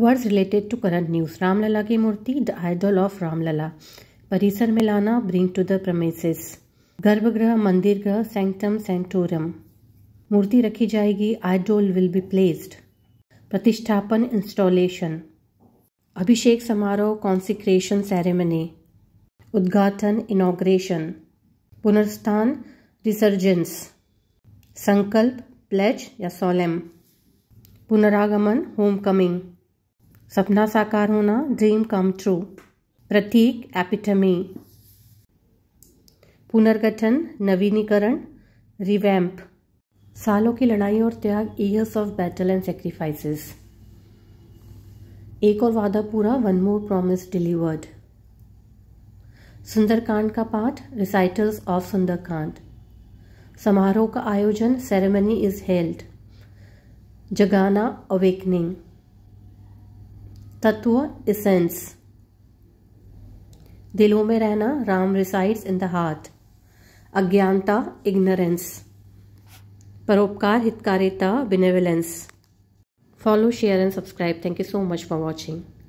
words related to current news Ramlala की मूर्ति the idol of Ramlala परिसर में लाना ब्रिंग टू द प्रमेसिस गर्भगृह मंदिर गृह सेंटम सेंटोरियम मूर्ति रखी जाएगी आइडोल विल बी प्लेस्ड प्रतिष्ठापन इंस्टॉलेशन अभिषेक समारोह कॉन्सिक्रेशन सेरेमनी उद्घाटन इनोग्रेशन पुनर्स्थान रिसर्जेंस संकल्प प्लेज या सोलेम पुनरागमन होमकमिंग सपना साकार होना ड्रीम कम ट्रू प्रतीक एपिटमी पुनर्गठन नवीनीकरण रिवैम्प सालों की लड़ाई और त्याग years of battle and sacrifices एक और वादा पूरा one more promise delivered Sunderkand का पाठ रिसाइटल्स ऑफ सुंदरकांड समारोह का आयोजन सेरेमनी इज हेल्ड जगाना अवेकनिंग तत्व इसेंस दिलों में रहना Ram resides in the heart अज्ञानता इग्नोरेंस परोपकार हितकारिता benevolence follow share and subscribe thank you so much for watching